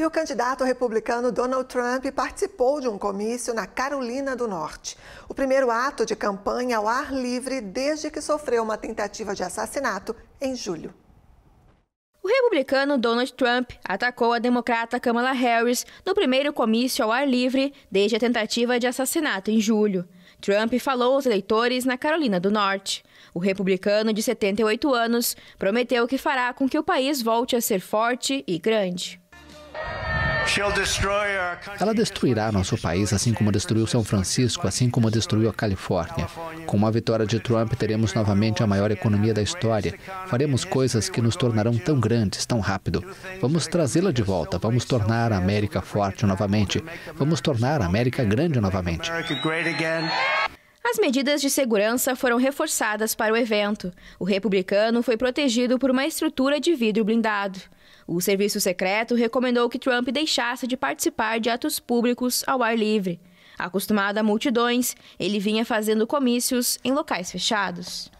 E o candidato republicano Donald Trump participou de um comício na Carolina do Norte. O primeiro ato de campanha ao ar livre desde que sofreu uma tentativa de assassinato em julho. O republicano Donald Trump atacou a democrata Kamala Harris no primeiro comício ao ar livre desde a tentativa de assassinato em julho. Trump falou aos eleitores na Carolina do Norte. O republicano de 78 anos prometeu que fará com que o país volte a ser forte e grande. Ela destruirá nosso país, assim como destruiu São Francisco, assim como destruiu a Califórnia. Com a vitória de Trump, teremos novamente a maior economia da história. Faremos coisas que nos tornarão tão grandes, tão rápido. Vamos trazê-la de volta. Vamos tornar a América forte novamente. Vamos tornar a América grande novamente. As medidas de segurança foram reforçadas para o evento. O republicano foi protegido por uma estrutura de vidro blindado. O serviço secreto recomendou que Trump deixasse de participar de atos públicos ao ar livre. Acostumado a multidões, ele vinha fazendo comícios em locais fechados.